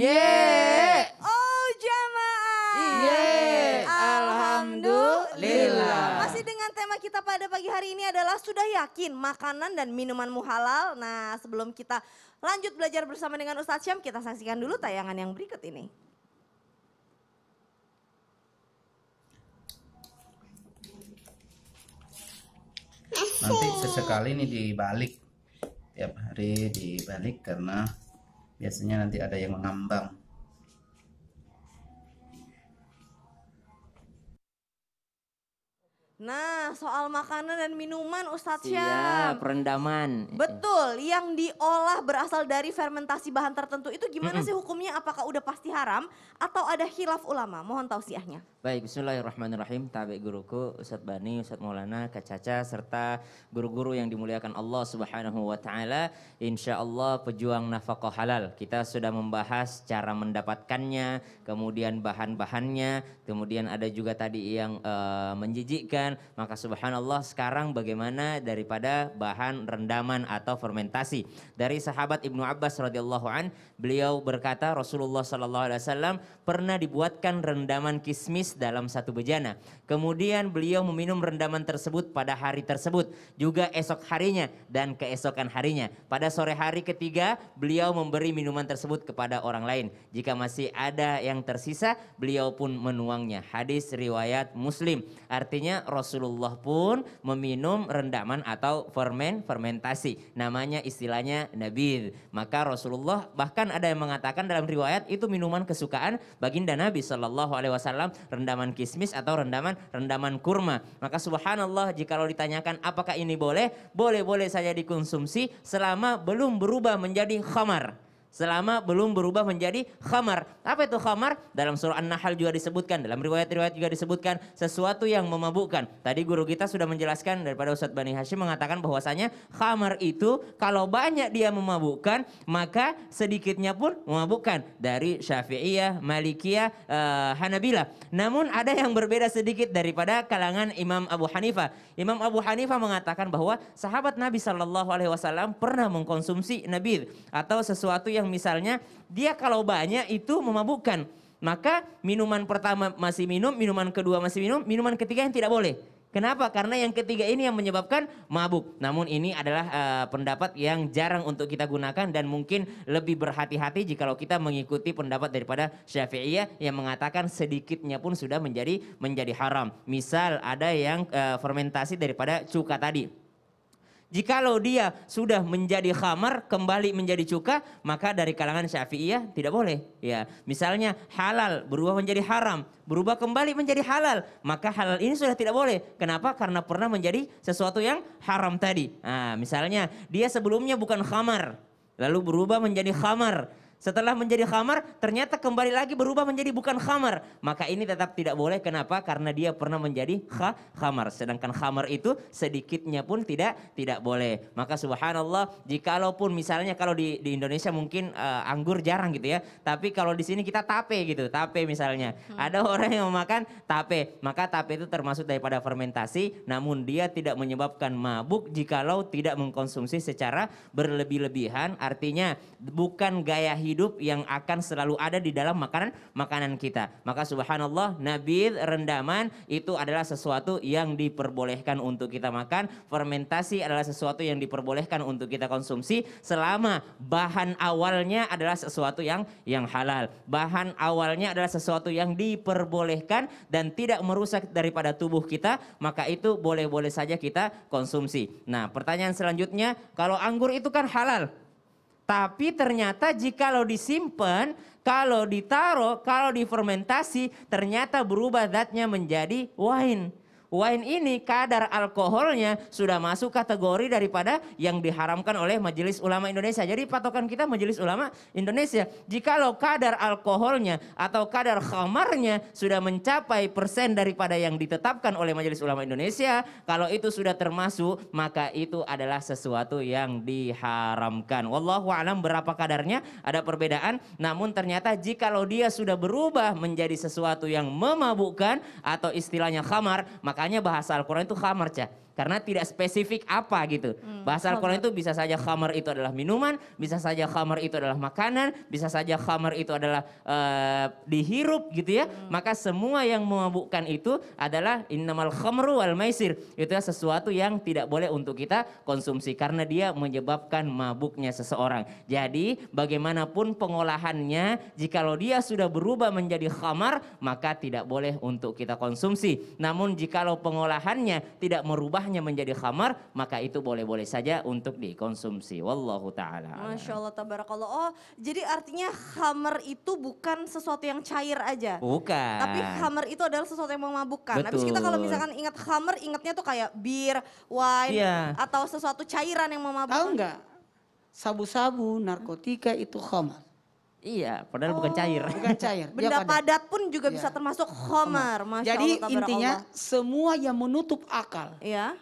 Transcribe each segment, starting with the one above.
Yeah, Oh jamaah. Yeah, Alhamdulillah. Masih dengan tema kita pada pagi hari ini adalah sudah yakin makanan dan minumanmu halal. Nah sebelum kita lanjut belajar bersama dengan Ustadz Syam kita saksikan dulu tayangan yang berikut ini. Nanti sesekali ini dibalik tiap hari dibalik karena biasanya nanti ada yang mengambang Nah, soal makanan dan minuman Ustadz iya, Syam. Iya, perendaman. Betul, yang diolah berasal dari fermentasi bahan tertentu itu gimana mm hmm sih hukumnya? Apakah udah pasti haram atau ada khilaf ulama? Mohon tausiahnya. Baik, bismillahirrahmanirrahim. Tabik guruku Ustadz Bani, Ustadz Maulana, Kak Caca serta guru-guru yang dimuliakan Allah Subhanahu wa taala. Insyaallah pejuang nafkah halal. Kita sudah membahas cara mendapatkannya, kemudian bahan-bahannya, kemudian ada juga tadi yang uh, menjijikkan makanan, Maka subhanallah sekarang bagaimana daripada bahan rendaman atau fermentasi. Dari sahabat Ibnu Abbas radhiyallahu an, beliau berkata Rasulullah sallallahu alaihi wasallam pernah dibuatkan rendaman kismis dalam satu bejana. Kemudian beliau meminum rendaman tersebut pada hari tersebut, juga esok harinya dan keesokan harinya. Pada sore hari ketiga, beliau memberi minuman tersebut kepada orang lain. Jika masih ada yang tersisa, beliau pun menuangnya. Hadis riwayat Muslim. Artinya Rasulullah pun meminum rendaman atau fermen fermentasi. Namanya istilahnya nabi. Maka Rasulullah bahkan ada yang mengatakan dalam riwayat itu minuman kesukaan baginda Nabi Shallallahu Alaihi Wasallam rendaman kismis atau rendaman rendaman kurma. Maka subhanallah jika jikalau ditanyakan apakah ini boleh, boleh boleh saja dikonsumsi selama belum berubah menjadi khamar selama belum berubah menjadi khamar. Apa itu khamar? Dalam surah An-Nahl juga disebutkan, dalam riwayat-riwayat juga disebutkan sesuatu yang memabukkan. Tadi guru kita sudah menjelaskan daripada Ustadz Bani Hashim mengatakan bahwasanya khamar itu kalau banyak dia memabukkan, maka sedikitnya pun memabukkan dari Syafi'iyah, Malikiyah, uh, Hanabilah. Namun ada yang berbeda sedikit daripada kalangan Imam Abu Hanifah. Imam Abu Hanifah mengatakan bahwa sahabat Nabi Shallallahu alaihi wasallam pernah mengkonsumsi nabi atau sesuatu yang yang misalnya dia kalau banyak itu memabukkan. Maka minuman pertama masih minum, minuman kedua masih minum, minuman ketiga yang tidak boleh. Kenapa? Karena yang ketiga ini yang menyebabkan mabuk. Namun ini adalah uh, pendapat yang jarang untuk kita gunakan dan mungkin lebih berhati-hati jikalau kita mengikuti pendapat daripada Syafi'iyah yang mengatakan sedikitnya pun sudah menjadi menjadi haram. Misal ada yang uh, fermentasi daripada cuka tadi Jikalau dia sudah menjadi khamar, kembali menjadi cuka, maka dari kalangan syafi'iyah tidak boleh. Ya, misalnya halal berubah menjadi haram, berubah kembali menjadi halal, maka halal ini sudah tidak boleh. Kenapa? Karena pernah menjadi sesuatu yang haram tadi. Nah, misalnya dia sebelumnya bukan khamar, lalu berubah menjadi khamar, setelah menjadi khamar, ternyata kembali lagi berubah menjadi bukan khamar. Maka ini tetap tidak boleh. Kenapa? Karena dia pernah menjadi kha, khamar. Sedangkan khamar itu sedikitnya pun tidak tidak boleh. Maka subhanallah, pun misalnya kalau di, di Indonesia mungkin uh, anggur jarang gitu ya. Tapi kalau di sini kita tape gitu, tape misalnya. Hmm. Ada orang yang memakan tape, maka tape itu termasuk daripada fermentasi. Namun dia tidak menyebabkan mabuk jikalau tidak mengkonsumsi secara berlebih-lebihan. Artinya bukan gaya hidup hidup yang akan selalu ada di dalam makanan makanan kita. Maka subhanallah nabid rendaman itu adalah sesuatu yang diperbolehkan untuk kita makan. Fermentasi adalah sesuatu yang diperbolehkan untuk kita konsumsi selama bahan awalnya adalah sesuatu yang yang halal. Bahan awalnya adalah sesuatu yang diperbolehkan dan tidak merusak daripada tubuh kita, maka itu boleh-boleh saja kita konsumsi. Nah, pertanyaan selanjutnya, kalau anggur itu kan halal, tapi ternyata jika lo disimpan, kalau ditaruh, kalau difermentasi, ternyata berubah zatnya menjadi wine wine ini kadar alkoholnya sudah masuk kategori daripada yang diharamkan oleh Majelis Ulama Indonesia. Jadi patokan kita Majelis Ulama Indonesia. Jikalau kadar alkoholnya atau kadar khamarnya sudah mencapai persen daripada yang ditetapkan oleh Majelis Ulama Indonesia, kalau itu sudah termasuk maka itu adalah sesuatu yang diharamkan. Wallahu alam berapa kadarnya ada perbedaan, namun ternyata jikalau dia sudah berubah menjadi sesuatu yang memabukkan atau istilahnya khamar, maka Makanya bahasa Al-Quran itu khamar, Cah karena tidak spesifik apa gitu. Hmm, Bahasa Al-Quran itu bisa saja khamar itu adalah minuman, bisa saja khamar itu adalah makanan, bisa saja khamar itu adalah uh, dihirup gitu ya. Hmm. Maka semua yang memabukkan itu adalah innamal khamru wal maisir. Itu ya sesuatu yang tidak boleh untuk kita konsumsi karena dia menyebabkan mabuknya seseorang. Jadi bagaimanapun pengolahannya jikalau dia sudah berubah menjadi khamar maka tidak boleh untuk kita konsumsi. Namun jikalau pengolahannya tidak merubah mengolahnya menjadi khamar, maka itu boleh-boleh saja untuk dikonsumsi. Wallahu taala. Masya Allah tabarakallah. Oh, jadi artinya khamar itu bukan sesuatu yang cair aja. Bukan. Tapi khamar itu adalah sesuatu yang memabukkan. Betul. Habis kita kalau misalkan ingat khamar, ingatnya tuh kayak bir, wine, iya. atau sesuatu cairan yang memabukkan. Tahu nggak? Sabu-sabu, narkotika itu khamar. Iya, padahal oh, bukan cair. Bukan iya, cair. Benda padat. padat pun juga ya. bisa termasuk iya. homer. Masya Jadi intinya Allah. semua yang menutup akal. Iya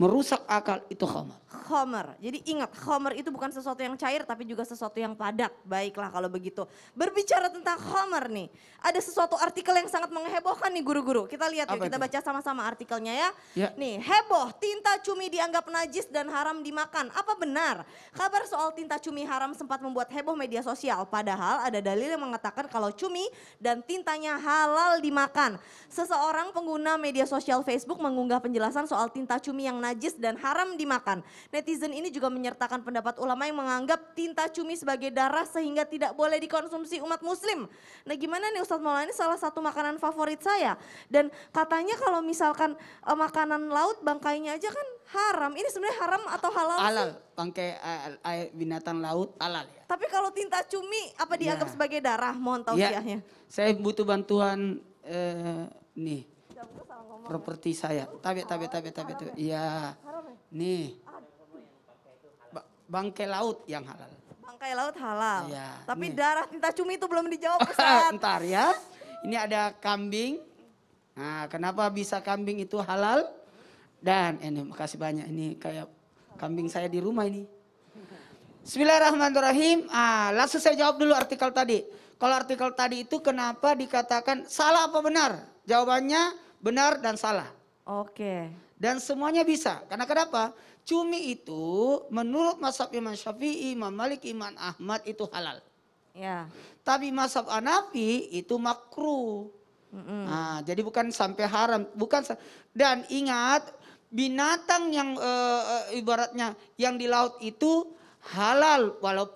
merusak akal itu khamar. Khamar. Jadi ingat, khamar itu bukan sesuatu yang cair tapi juga sesuatu yang padat. Baiklah kalau begitu. Berbicara tentang khamar nih, ada sesuatu artikel yang sangat menghebohkan nih guru-guru. Kita lihat Apa ya, kita baca sama-sama artikelnya ya. ya. Nih, heboh, tinta cumi dianggap najis dan haram dimakan. Apa benar? Kabar soal tinta cumi haram sempat membuat heboh media sosial. Padahal ada dalil yang mengatakan kalau cumi dan tintanya halal dimakan. Seseorang pengguna media sosial Facebook mengunggah penjelasan soal tinta cumi yang najis najis dan haram dimakan. Netizen ini juga menyertakan pendapat ulama yang menganggap tinta cumi sebagai darah sehingga tidak boleh dikonsumsi umat muslim. Nah gimana nih Ustadz Maulana ini salah satu makanan favorit saya. Dan katanya kalau misalkan eh, makanan laut bangkainya aja kan haram. Ini sebenarnya haram atau halal? Halal, bangkai eh, air binatang laut halal ya. Tapi kalau tinta cumi apa Ya. dianggap sebagai darah? Mohon tahu Ya. Saya butuh bantuan eh, nih properti saya. Tabe, tabe, tabe, tabe, tabe. Iya. Nih. bangkai laut yang halal. Bangkai laut halal. Iya. Tapi nih. darah tinta cumi itu belum dijawab, Ustaz. Ntar ya. Ini ada kambing. Nah, kenapa bisa kambing itu halal? Dan ini eh, makasih banyak. Ini kayak kambing saya di rumah ini. Bismillahirrahmanirrahim. Ah, langsung saya jawab dulu artikel tadi. Kalau artikel tadi itu kenapa dikatakan salah apa benar? Jawabannya benar dan salah. Oke. Dan semuanya bisa. Karena kenapa? Cumi itu menurut masab Imam Syafi'i, Imam Malik, Imam Ahmad itu halal. Ya. Tapi masab Anafi itu makruh. Mm -hmm. Nah, jadi bukan sampai haram, bukan dan ingat binatang yang e, e, ibaratnya yang di laut itu halal walau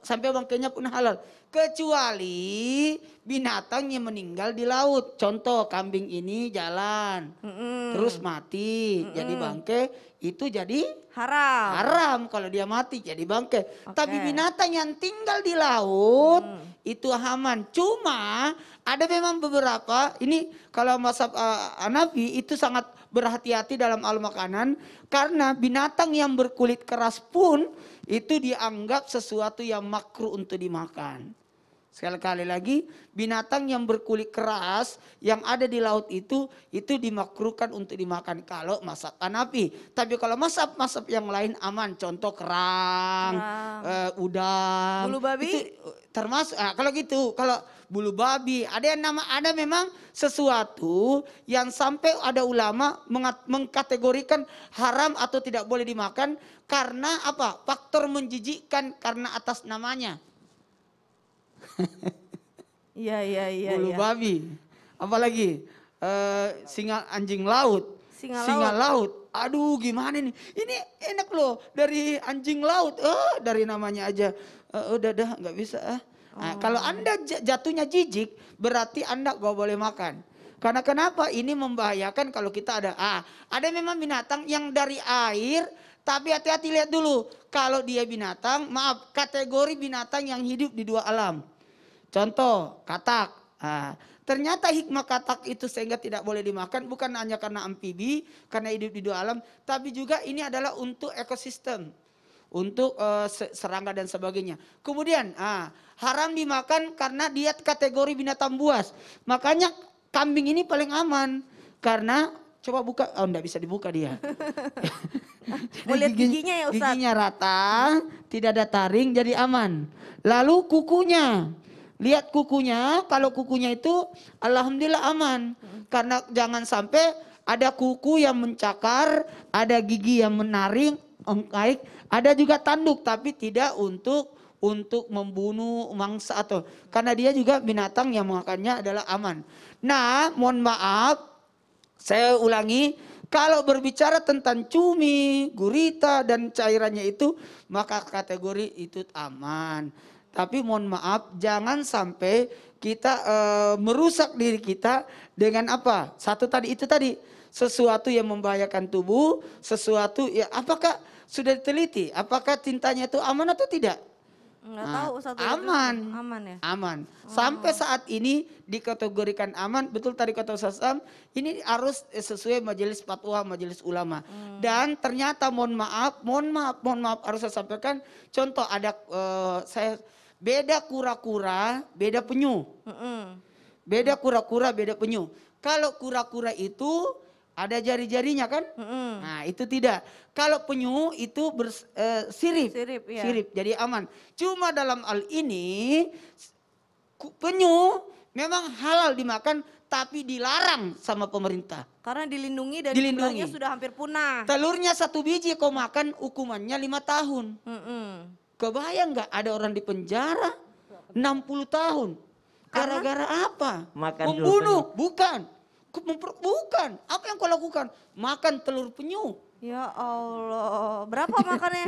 sampai bangkainya pun halal kecuali binatang yang meninggal di laut. Contoh kambing ini jalan, mm -mm. terus mati, mm -mm. jadi bangke itu jadi haram. Haram kalau dia mati jadi bangke. Okay. Tapi binatang yang tinggal di laut mm. itu aman. Cuma ada memang beberapa ini kalau masa uh, eh, anafi itu sangat berhati-hati dalam al makanan karena binatang yang berkulit keras pun itu dianggap sesuatu yang makruh untuk dimakan. Sekali-kali lagi, binatang yang berkulit keras yang ada di laut itu, itu dimakruhkan untuk dimakan kalau masakan api. Tapi kalau masak masak yang lain aman, contoh kerang, Uh, udang. Bulu babi? Itu, eh, termasuk, nah, kalau gitu, kalau bulu babi, ada yang nama, ada memang sesuatu yang sampai ada ulama mengkategorikan haram atau tidak boleh dimakan karena apa? Faktor menjijikkan karena atas namanya. Iya iya iya. Bulu ya. babi. Apalagi uh, singa anjing laut. Singa, singa laut. laut. Aduh gimana nih? Ini enak loh dari anjing laut. oh uh, dari namanya aja. Uh, udah dah nggak bisa. Uh. Nah, oh. kalau Anda jatuhnya jijik, berarti Anda gak boleh makan. Karena kenapa? Ini membahayakan kalau kita ada ah, ada memang binatang yang dari air, tapi hati-hati lihat dulu. Kalau dia binatang, maaf, kategori binatang yang hidup di dua alam. Contoh, katak. Nah, ternyata hikmah katak itu sehingga tidak boleh dimakan bukan hanya karena amfibi, karena hidup di dua alam, tapi juga ini adalah untuk ekosistem, untuk uh, serangga dan sebagainya. Kemudian, ah, haram dimakan karena dia kategori binatang buas. Makanya kambing ini paling aman karena coba buka, oh enggak bisa dibuka dia. Boleh gigi, giginya ya Ustaz. Giginya rata, tidak ada taring jadi aman. Lalu kukunya lihat kukunya kalau kukunya itu alhamdulillah aman hmm. karena jangan sampai ada kuku yang mencakar ada gigi yang menaring engkaik ada juga tanduk tapi tidak untuk untuk membunuh mangsa atau karena dia juga binatang yang makannya adalah aman nah mohon maaf saya ulangi kalau berbicara tentang cumi, gurita dan cairannya itu maka kategori itu aman. Tapi mohon maaf, jangan sampai kita e, merusak diri kita dengan apa? Satu tadi itu tadi sesuatu yang membahayakan tubuh, sesuatu ya apakah sudah diteliti? Apakah cintanya itu aman atau tidak? Enggak nah, tahu satu ya, Aman. Aman ya? Aman. Oh. Sampai saat ini dikategorikan aman, betul tadi kata Ustaz ini harus sesuai majelis fatwa, majelis ulama. Hmm. Dan ternyata mohon maaf, mohon maaf, mohon maaf harus saya sampaikan contoh ada uh, saya Beda kura-kura, beda penyu. Mm-mm. Beda kura-kura, beda penyu. Kalau kura-kura itu ada jari-jarinya kan? Mm-mm. Nah itu tidak. Kalau penyu itu bers, uh, sirip, sirip, ya. sirip, jadi aman. Cuma dalam hal ini penyu memang halal dimakan tapi dilarang sama pemerintah. Karena dilindungi dan dilindungi. sudah hampir punah. Telurnya satu biji kau makan hukumannya lima tahun. Mm -mm. Kebayang nggak ada orang di penjara 60 tahun? Gara-gara apa? Makan Membunuh? Dulu. Bukan. Bukan. Apa yang kau lakukan? Makan telur penyu. Ya Allah. Berapa makannya?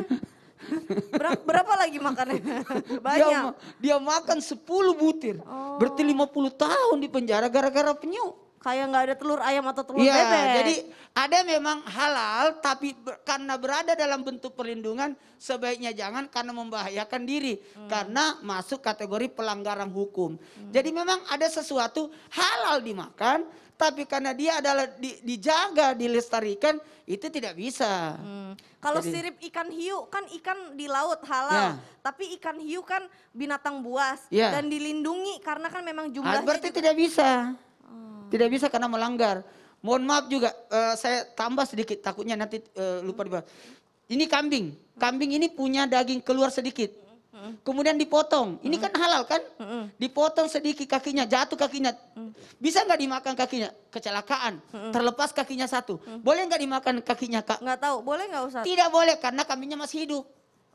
Berapa, berapa lagi makannya? Banyak. Dia, dia makan 10 butir. Oh. Berarti 50 tahun di penjara gara-gara penyu kayak nggak ada telur ayam atau telur ya, bebek. Jadi ada memang halal tapi ber, karena berada dalam bentuk perlindungan sebaiknya jangan karena membahayakan diri hmm. karena masuk kategori pelanggaran hukum. Hmm. Jadi memang ada sesuatu halal dimakan tapi karena dia adalah di, dijaga, dilestarikan itu tidak bisa. Hmm. Kalau sirip ikan hiu kan ikan di laut halal, ya. tapi ikan hiu kan binatang buas ya. dan dilindungi karena kan memang jumlahnya. Ah, berarti juga, tidak bisa. Tidak bisa karena melanggar. Mohon maaf juga, uh, saya tambah sedikit takutnya nanti uh, lupa bawah. Ini kambing, kambing ini punya daging keluar sedikit. Kemudian dipotong, ini kan halal kan? Dipotong sedikit kakinya, jatuh kakinya. Bisa nggak dimakan kakinya? Kecelakaan, terlepas kakinya satu. Boleh nggak dimakan kakinya kak? Nggak tahu, boleh nggak usah? Tidak boleh karena kambingnya masih hidup.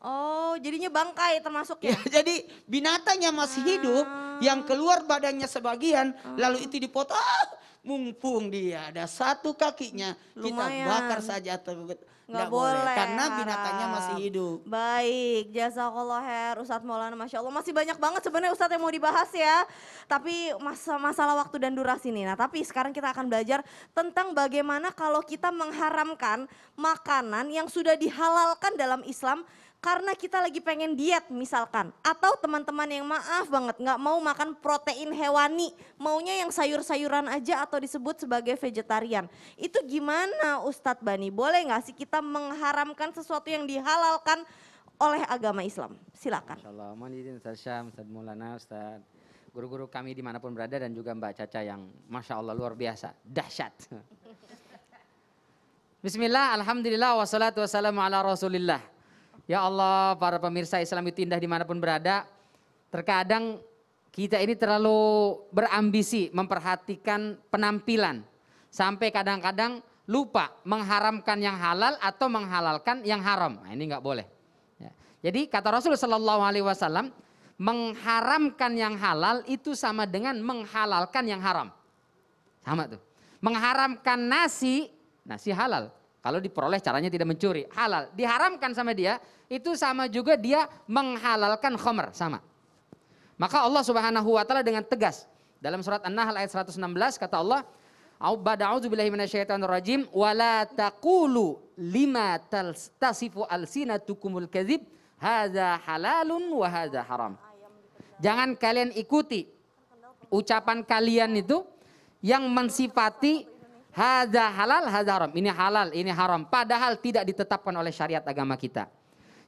Oh, jadinya bangkai termasuk ya? ya jadi binatangnya masih ah. hidup, yang keluar badannya sebagian, ah. lalu itu dipotong, ah, mumpung dia ada satu kakinya, Lumayan. kita bakar saja atau Nggak, boleh, boleh karena binatangnya masih hidup. Baik, jazakallah her Ustaz Maulana Masya Allah. Masih banyak banget sebenarnya Ustaz yang mau dibahas ya. Tapi mas masalah waktu dan durasi nih. Nah tapi sekarang kita akan belajar tentang bagaimana kalau kita mengharamkan makanan yang sudah dihalalkan dalam Islam karena kita lagi pengen diet misalkan. Atau teman-teman yang maaf banget nggak mau makan protein hewani, maunya yang sayur-sayuran aja atau disebut sebagai vegetarian. Itu gimana Ustadz Bani? Boleh nggak sih kita mengharamkan sesuatu yang dihalalkan oleh agama Islam? Silakan. Insyaallah, mohon izin Ustaz guru-guru kami dimanapun berada dan juga Mbak Caca yang Masya Allah luar biasa, dahsyat. Bismillah, Alhamdulillah, wassalatu wassalamu ala rasulillah. Ya Allah, para pemirsa Islam itu indah dimanapun berada. Terkadang kita ini terlalu berambisi memperhatikan penampilan. Sampai kadang-kadang lupa mengharamkan yang halal atau menghalalkan yang haram. Nah, ini nggak boleh. Ya. Jadi kata Rasulullah Shallallahu mengharamkan yang halal itu sama dengan menghalalkan yang haram. Sama tuh. Mengharamkan nasi, nasi halal. Kalau diperoleh caranya tidak mencuri, halal. Diharamkan sama dia, itu sama juga dia menghalalkan khomer, sama. Maka Allah Subhanahu wa taala dengan tegas dalam surat An-Nahl ayat 116 kata Allah, "A'udzu billahi minasyaitonir rajim wa la taqulu lima tasifu alsinatukumul kadzib hadza halalun wa hadza haram." Jangan kalian ikuti ucapan kalian itu yang mensifati Hada halal, hada haram. Ini halal, ini haram. Padahal tidak ditetapkan oleh syariat agama kita.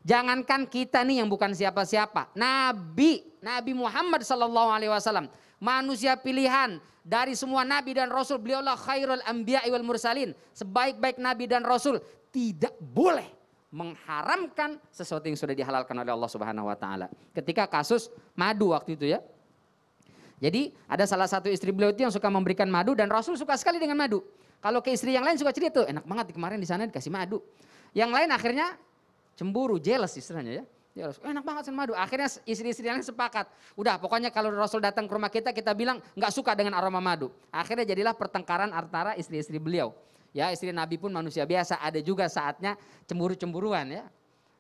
Jangankan kita nih yang bukan siapa-siapa. Nabi, Nabi Muhammad Sallallahu Alaihi Wasallam, manusia pilihan dari semua nabi dan rasul. Beliaulah khairul anbiya wal mursalin, sebaik-baik nabi dan rasul. Tidak boleh mengharamkan sesuatu yang sudah dihalalkan oleh Allah Subhanahu wa taala. Ketika kasus madu waktu itu ya, jadi ada salah satu istri beliau itu yang suka memberikan madu dan Rasul suka sekali dengan madu. Kalau ke istri yang lain suka cerita tuh enak banget kemarin di sana dikasih madu. Yang lain akhirnya cemburu, jealous istilahnya ya. Jealous. Oh, enak banget sama madu. Akhirnya istri-istri yang lain sepakat. Udah pokoknya kalau Rasul datang ke rumah kita kita bilang nggak suka dengan aroma madu. Akhirnya jadilah pertengkaran antara istri-istri beliau. Ya istri Nabi pun manusia biasa ada juga saatnya cemburu-cemburuan ya.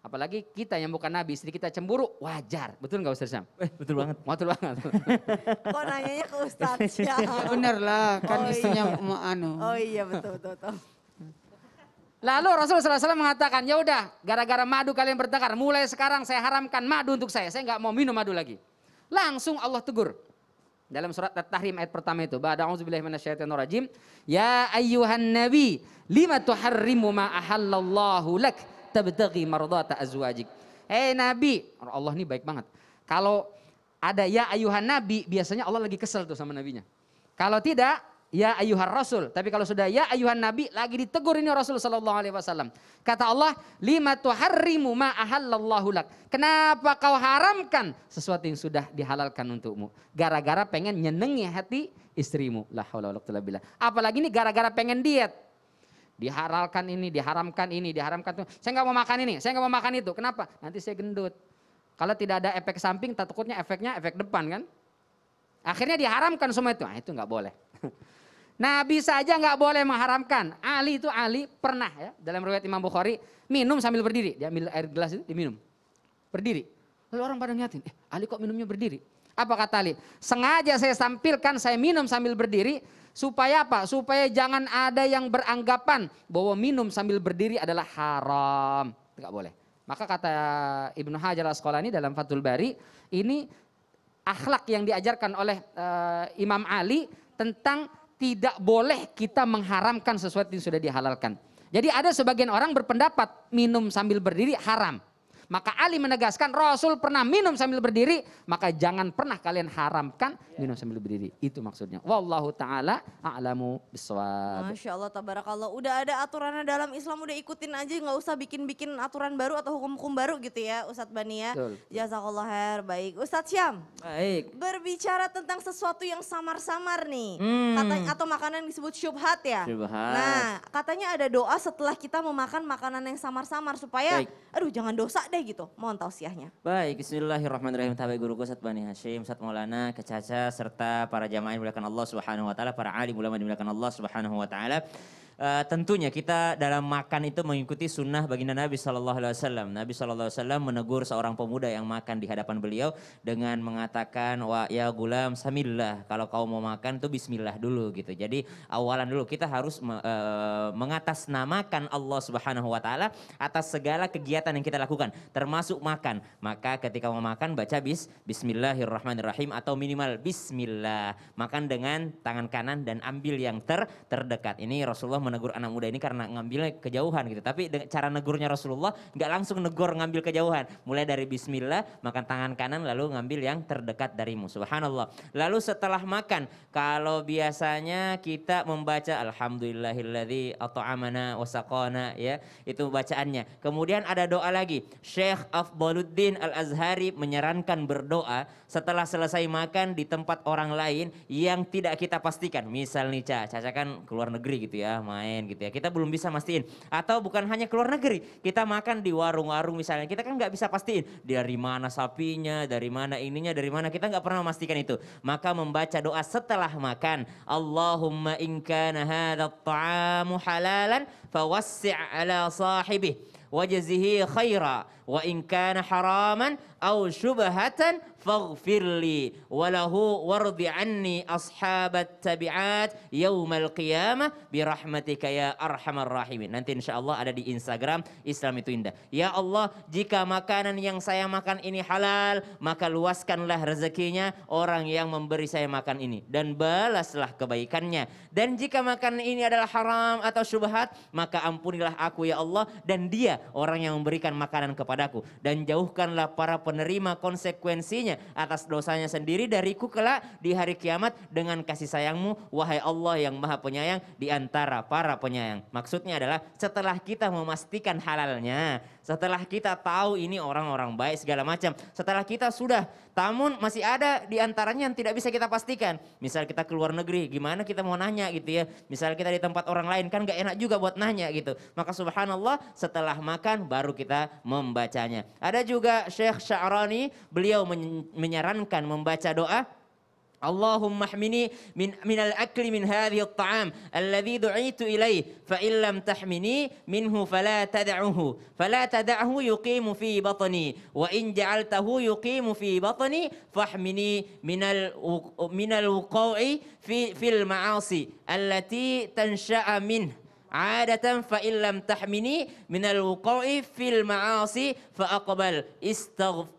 Apalagi kita yang bukan nabi, sedikit kita cemburu, wajar. Betul nggak Ustaz Syam? Eh, betul banget. Betul banget. Kok nanyanya ke Ustaz Syam? Ya bener lah, kan oh, iya. istrinya iya. anu. Oh iya, betul, betul, betul. Lalu Rasulullah SAW mengatakan, ya udah, gara-gara madu kalian bertengkar, mulai sekarang saya haramkan madu untuk saya, saya nggak mau minum madu lagi. Langsung Allah tegur. Dalam surat At-Tahrim ayat pertama itu, ba'da auzubillahi minasyaitonir rajim, ya ayyuhan nabi, lima tuharrimu ma ahallallahu lak? tabtaghi mardata azwajik. Hei Nabi, Allah ini baik banget. Kalau ada ya ayuhan Nabi, biasanya Allah lagi kesel tuh sama nabinya. Kalau tidak, ya ayuhan Rasul. Tapi kalau sudah ya ayuhan Nabi, lagi ditegur ini Rasul sallallahu Alaihi Wasallam. Kata Allah, lima tuharrimu ma ahallallahu lak. Kenapa kau haramkan sesuatu yang sudah dihalalkan untukmu? Gara-gara pengen nyenengi hati istrimu. La haula Apalagi ini gara-gara pengen diet Diharalkan ini, diharamkan ini, diharamkan itu. Saya nggak mau makan ini, saya nggak mau makan itu. Kenapa? Nanti saya gendut. Kalau tidak ada efek samping, takutnya efeknya efek depan kan. Akhirnya diharamkan semua itu. Nah, itu nggak boleh. Nabi saja nggak boleh mengharamkan. Ali itu Ali pernah ya dalam riwayat Imam Bukhari minum sambil berdiri. Dia ambil air gelas itu diminum. Berdiri. Lalu orang pada ngeliatin, eh Ali kok minumnya berdiri? Apa kata Ali? Sengaja saya sampilkan saya minum sambil berdiri Supaya apa? Supaya jangan ada yang beranggapan bahwa minum sambil berdiri adalah haram. tidak boleh. Maka kata Ibnu Hajar ini dalam Fathul Bari, ini akhlak yang diajarkan oleh uh, Imam Ali tentang tidak boleh kita mengharamkan sesuatu yang sudah dihalalkan. Jadi ada sebagian orang berpendapat minum sambil berdiri haram. Maka Ali menegaskan Rasul pernah minum sambil berdiri, maka jangan pernah kalian haramkan minum sambil berdiri. Itu maksudnya. Wallahu taala a'lamu biswab. Masya Allah tabarakallah. Udah ada aturannya dalam Islam udah ikutin aja nggak usah bikin-bikin aturan baru atau hukum-hukum baru gitu ya Ustadz Bani Ya Jazakallah her. Baik. Ustadz Syam. Baik. Berbicara tentang sesuatu yang samar-samar nih. Hmm. Katanya, atau makanan disebut syubhat ya. Syubhat. Nah katanya ada doa setelah kita memakan makanan yang samar-samar supaya Baik. aduh jangan dosa deh teh gitu. Mohon tausiahnya. Baik, bismillahirrahmanirrahim. Tabai guruku Ustaz Bani Hashim, Ustaz Maulana, Kecaca, serta para jamaah yang Allah Subhanahu wa taala, para alim ulama yang Allah Subhanahu wa taala uh, tentunya kita dalam makan itu mengikuti sunnah baginda Nabi Shallallahu Alaihi Wasallam. Nabi Shallallahu Alaihi Wasallam menegur seorang pemuda yang makan di hadapan beliau dengan mengatakan wa ya gulam samillah. Kalau kau mau makan tuh Bismillah dulu gitu. Jadi awalan dulu kita harus uh, mengatasnamakan Allah Subhanahu Wa Taala atas segala kegiatan yang kita lakukan, termasuk makan. Maka ketika mau makan baca bis Bismillahirrahmanirrahim atau minimal Bismillah. Makan dengan tangan kanan dan ambil yang ter terdekat. Ini Rasulullah menegur anak muda ini karena ngambilnya kejauhan gitu. Tapi cara negurnya Rasulullah nggak langsung negur ngambil kejauhan. Mulai dari bismillah, makan tangan kanan lalu ngambil yang terdekat dari Musuh Subhanallah. Lalu setelah makan, kalau biasanya kita membaca alhamdulillahilladzi at'amana wasaqana ya, itu bacaannya. Kemudian ada doa lagi. Syekh Afdaluddin Al-Azhari menyarankan berdoa setelah selesai makan di tempat orang lain yang tidak kita pastikan. Misal nih Caca, Caca kan keluar negeri gitu ya, main gitu ya. Kita belum bisa mastiin. Atau bukan hanya ke luar negeri, kita makan di warung-warung misalnya. Kita kan nggak bisa pastiin dari mana sapinya, dari mana ininya, dari mana. Kita nggak pernah memastikan itu. Maka membaca doa setelah makan. Allahumma inkana hadat ta'amu halalan fawassi' ala sahibih wajazihi khaira wa in haraman au syubhatan faghfirli walahu wardi anni ashabat tabi'at yaumal qiyamah birahmatika ya arhamar rahimin. Nanti insya Allah ada di Instagram Islam itu indah. Ya Allah jika makanan yang saya makan ini halal maka luaskanlah rezekinya orang yang memberi saya makan ini dan balaslah kebaikannya. Dan jika makanan ini adalah haram atau syubhat maka ampunilah aku ya Allah dan dia orang yang memberikan makanan kepadaku dan jauhkanlah para penerima konsekuensinya atas dosanya sendiri dariku kelak di hari kiamat dengan kasih sayangmu wahai Allah yang maha penyayang di antara para penyayang. Maksudnya adalah setelah kita memastikan halalnya, setelah kita tahu ini orang-orang baik segala macam, setelah kita sudah, tamun masih ada di antaranya yang tidak bisa kita pastikan. Misal kita keluar negeri, gimana kita mau nanya gitu ya. Misal kita di tempat orang lain kan gak enak juga buat nanya gitu. Maka subhanallah setelah makan baru kita membacanya. Ada juga Syekh Sharoni, beliau menyarankan membaca doa اللهم احمني من من الاكل من هذه الطعام الذي دعيت اليه فان لم تحمني منه فلا تدعه فلا تدعه يقيم في بطني وان جعلته يقيم في بطني فاحمني من من الوقوع في في المعاصي التي تنشا منه adatan fa illam tahmini al wuqa'i fil ma'asi fa aqbal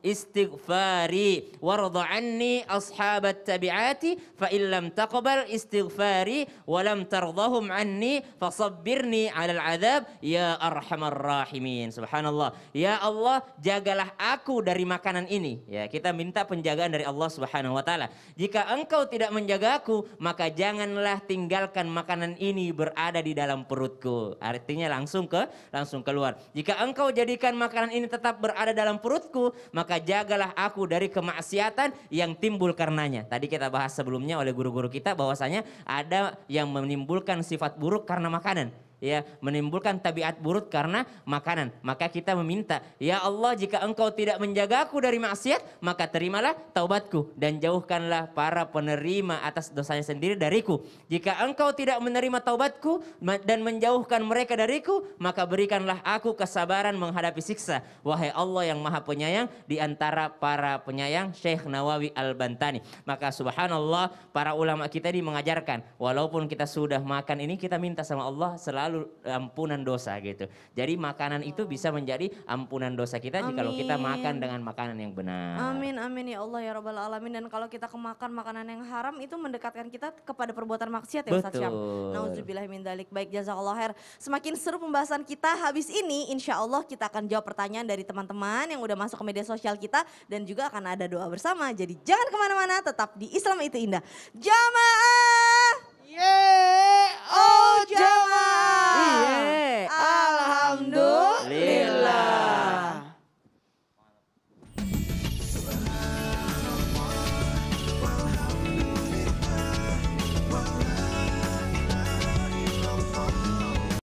istighfari warda anni ashabat tabi'ati fa illam taqbal istighfari walam tardahum anni fa fasabbirni al adab ya arhamar rahimin subhanallah ya Allah jagalah aku dari makanan ini ya kita minta penjagaan dari Allah subhanahu wa taala jika engkau tidak menjagaku maka janganlah tinggalkan makanan ini berada di dalam perut perutku. Artinya langsung ke langsung keluar. Jika engkau jadikan makanan ini tetap berada dalam perutku, maka jagalah aku dari kemaksiatan yang timbul karenanya. Tadi kita bahas sebelumnya oleh guru-guru kita bahwasanya ada yang menimbulkan sifat buruk karena makanan ya menimbulkan tabiat buruk karena makanan maka kita meminta ya Allah jika engkau tidak menjagaku dari maksiat maka terimalah taubatku dan jauhkanlah para penerima atas dosanya sendiri dariku jika engkau tidak menerima taubatku dan menjauhkan mereka dariku maka berikanlah aku kesabaran menghadapi siksa wahai Allah yang maha penyayang di antara para penyayang Syekh Nawawi Al-Bantani maka subhanallah para ulama kita ini mengajarkan walaupun kita sudah makan ini kita minta sama Allah selalu selalu ampunan dosa gitu. Jadi makanan itu bisa menjadi ampunan dosa kita jika kita makan dengan makanan yang benar. Amin amin ya Allah ya Rabbal alamin dan kalau kita kemakan makanan yang haram itu mendekatkan kita kepada perbuatan maksiat ya Ustaz Syam. Nauzubillah min dalik. Baik jazakallah khair. Semakin seru pembahasan kita habis ini insya Allah kita akan jawab pertanyaan dari teman-teman yang udah masuk ke media sosial kita dan juga akan ada doa bersama. Jadi jangan kemana-mana tetap di Islam itu indah. Jamaah. Yeah. Oh jamaah.